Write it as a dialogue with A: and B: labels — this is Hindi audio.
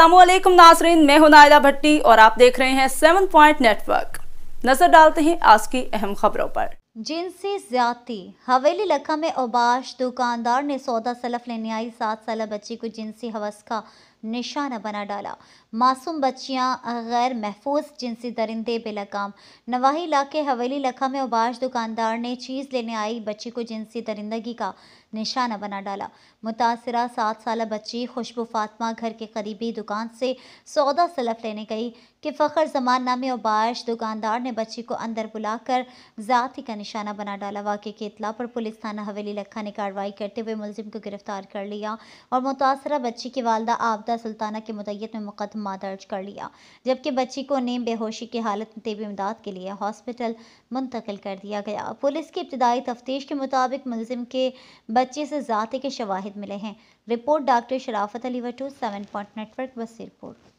A: असलम नाजरीन मैं हूं नायला भट्टी और आप देख रहे हैं सेवन पॉइंट नेटवर्क नजर डालते हैं आज की अहम खबरों पर
B: जिनसी ज्यादती हवेली लखा में ओबाश दुकानदार ने सौदा सलफ लेने आई सात साल बच्ची को जिनसी हवस का निशाना बना डाला मासूम बच्चियां गैर महफूज जिनसी दरिंदे बेलकाम नवाही इलाके हवेली लखा में ओबाश दुकानदार ने चीज़ लेने आई बच्ची को जिनसी दरिंदगी का निशाना बना डाला मुतासर सात साल बच्ची खुशबू फातमा घर के करीबी दुकान से सौदा सलफ लेने गई कि फ़खर जमान नामे ओबाश दुकानदार ने बच्ची को अंदर बुलाकर ज़ाती का निशाना बना डाला वाक़े की इतला पर पुलिस थाना हवेली लखा ने कार्रवाई करते हुए मुलजिम को गिरफ्तार कर लिया और मुतासरा बच्ची की वालदा आपदा सुल्ताना के मुतैत में मुकदमा दर्ज कर लिया जबकि बच्ची को नीम बेहोशी की हालत में तेबी इमदाद के लिए हॉस्पिटल मुंतकिल कर दिया गया पुलिस की इब्तदाई तफ्तीश के मुताबिक मुलजिम के बच्चे से ज़ाते के शवाहद मिले हैं रिपोर्ट डॉक्टर शराफत अली वटू सेवन पॉइंट नेटवर्क बसीरपुर